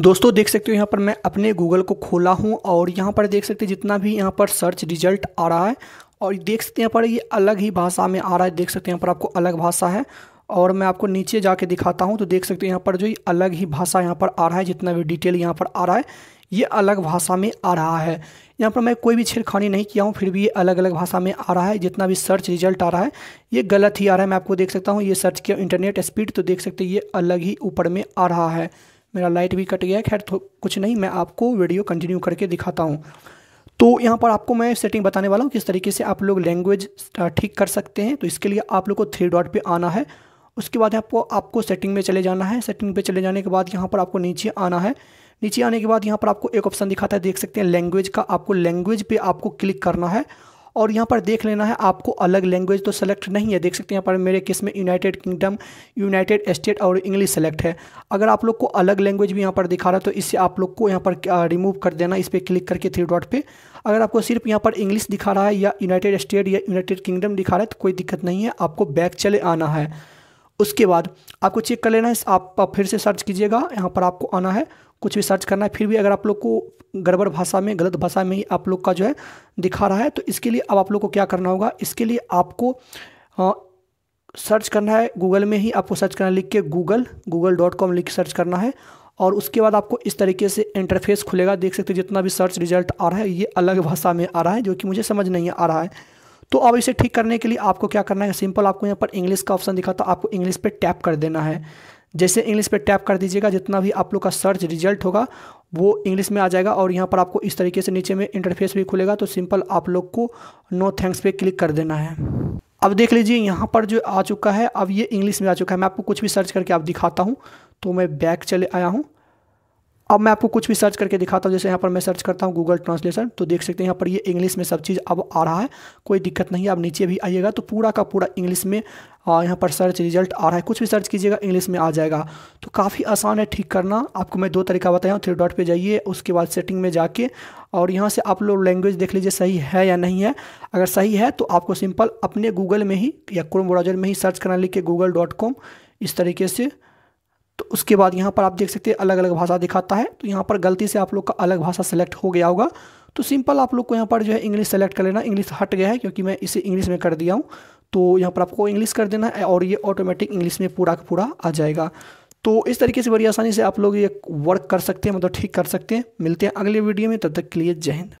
दोस्तों देख सकते हो यहाँ पर मैं अपने गूगल को खोला हूँ और यहाँ पर देख सकते हैं जितना भी यहाँ पर सर्च रिजल्ट आ रहा है और देख सकते हैं यहाँ पर ये अलग ही भाषा में आ रहा है देख सकते हैं यहाँ पर आपको अलग भाषा है और मैं आपको नीचे जाके दिखाता हूँ तो देख सकते हैं यहाँ पर जो ये अलग ही भाषा यहाँ पर आ रहा है जितना भी डिटेल यहाँ पर आ रहा है ये अलग भाषा में आ रहा है यहाँ पर मैं कोई भी छेड़खानी नहीं किया हूँ फिर भी ये अलग अलग भाषा में आ रहा है जितना भी सर्च रिजल्ट आ रहा है ये गलत ही आ रहा है मैं आपको देख सकता हूँ ये सर्च किया इंटरनेट स्पीड तो देख सकते ये अलग ही ऊपर में आ रहा है मेरा लाइट भी कट गया खैर कुछ नहीं मैं आपको वीडियो कंटिन्यू करके दिखाता हूँ तो यहाँ पर आपको मैं सेटिंग बताने वाला हूँ किस तरीके से आप लोग लैंग्वेज ठीक कर सकते हैं तो इसके लिए आप लोग को थ्री डॉट पर आना है उसके बाद आपको आपको सेटिंग में चले जाना है सेटिंग पे चले जाने के बाद यहाँ पर आपको नीचे आना है नीचे आने के बाद यहाँ पर आपको एक ऑप्शन दिखाता है देख सकते हैं लैंग्वेज का आपको लैंग्वेज पे आपको क्लिक करना है और यहाँ पर देख लेना है आपको अलग लैंग्वेज तो सेलेक्ट नहीं है देख सकते हैं यहाँ पर मेरे किस में यूनाइटेड किंगडम यूनाइटेड स्टेट और इंग्लिश सेलेक्ट है अगर आप लोग को अलग लैंग्वेज भी यहाँ पर दिखा रहा है तो इससे आप लोग को यहाँ पर रिमूव कर देना इस पर क्लिक करके थ्री डॉट पर अगर आपको सिर्फ यहाँ पर इंग्लिश दिखा रहा है या यूनाइटेड स्टेट या यूनाइटेड किंगडम दिखा रहा है तो कोई दिक्कत नहीं है आपको बैक चले आना है उसके बाद आपको चेक कर लेना है आप फिर से सर्च कीजिएगा यहाँ पर आपको आना है कुछ भी सर्च करना है फिर भी अगर आप लोग को गड़बड़ भाषा में गलत भाषा में ही आप लोग का जो है दिखा रहा है तो इसके लिए अब आप लोग को क्या करना होगा इसके लिए आपको आ, सर्च करना है गूगल में ही आपको सर्च करना है लिख के गूगल गूगल डॉट कॉम लिख सर्च करना है और उसके बाद आपको इस तरीके से इंटरफेस खुलेगा देख सकते हो जितना भी सर्च रिजल्ट आ रहा है ये अलग भाषा में आ रहा है जो कि मुझे समझ नहीं आ रहा है तो अब इसे ठीक करने के लिए आपको क्या करना है सिंपल आपको यहाँ पर इंग्लिश का ऑप्शन दिखा था आपको इंग्लिश पे टैप कर देना है जैसे इंग्लिश पे टैप कर दीजिएगा जितना भी आप लोग का सर्च रिजल्ट होगा वो इंग्लिश में आ जाएगा और यहाँ पर आपको इस तरीके से नीचे में इंटरफेस भी खुलेगा तो सिंपल आप लोग को नो थैंक्स पे क्लिक कर देना है अब देख लीजिए यहाँ पर जो आ चुका है अब ये इंग्लिश में आ चुका है मैं आपको कुछ भी सर्च करके आप दिखाता हूँ तो मैं बैक चले आया हूँ अब मैं आपको कुछ भी सर्च करके दिखाता हूँ जैसे यहाँ पर मैं सर्च करता हूँ गूगल ट्रांसलेशन तो देख सकते हैं यहाँ पर ये इंग्लिश में सब चीज़ अब आ रहा है कोई दिक्कत नहीं है अब नीचे भी आइएगा तो पूरा का पूरा इंग्लिश में यहाँ पर सर्च रिजल्ट आ रहा है कुछ भी सर्च कीजिएगा इंग्लिश में आ जाएगा तो काफ़ी आसान है ठीक करना आपको मैं दो तरीका बताया हूँ थ्री डॉट पर जाइए उसके बाद सेटिंग में जाके और यहाँ से आप लोग लैंग्वेज देख लीजिए सही है या नहीं है अगर सही है तो आपको सिंपल अपने गूगल में ही या क्रोम ब्राउजर में ही सर्च करना लिख के गूगल इस तरीके से उसके बाद यहाँ पर आप देख सकते हैं अलग अलग भाषा दिखाता है तो यहाँ पर गलती से आप लोग का अलग भाषा सेलेक्ट हो गया होगा तो सिंपल आप लोग को यहाँ पर जो है इंग्लिश सेलेक्ट कर लेना इंग्लिश हट गया है क्योंकि मैं इसे इंग्लिश में कर दिया हूँ तो यहाँ पर आपको इंग्लिश कर देना है और ये ऑटोमेटिक इंग्लिश में पूरा का पूरा आ जाएगा तो इस तरीके से बड़ी आसानी से आप लोग ये वर्क कर सकते हैं मतलब ठीक कर सकते हैं मिलते हैं अगले वीडियो में तब तक के लिए जय हिंद